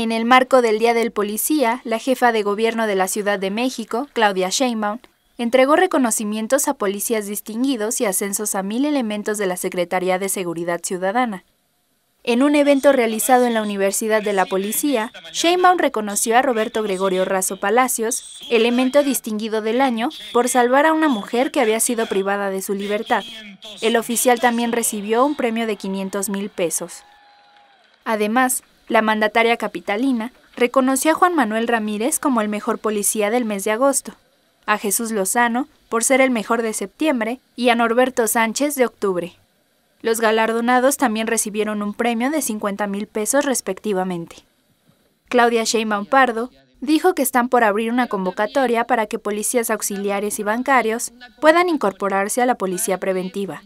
En el marco del Día del Policía, la jefa de gobierno de la Ciudad de México, Claudia Sheinbaum, entregó reconocimientos a policías distinguidos y ascensos a mil elementos de la Secretaría de Seguridad Ciudadana. En un evento realizado en la Universidad de la Policía, Sheinbaum reconoció a Roberto Gregorio Razo Palacios, elemento distinguido del año, por salvar a una mujer que había sido privada de su libertad. El oficial también recibió un premio de 500 mil pesos. Además, la mandataria capitalina reconoció a Juan Manuel Ramírez como el mejor policía del mes de agosto, a Jesús Lozano por ser el mejor de septiembre y a Norberto Sánchez de octubre. Los galardonados también recibieron un premio de 50 mil pesos respectivamente. Claudia Sheinbaum Pardo dijo que están por abrir una convocatoria para que policías auxiliares y bancarios puedan incorporarse a la policía preventiva.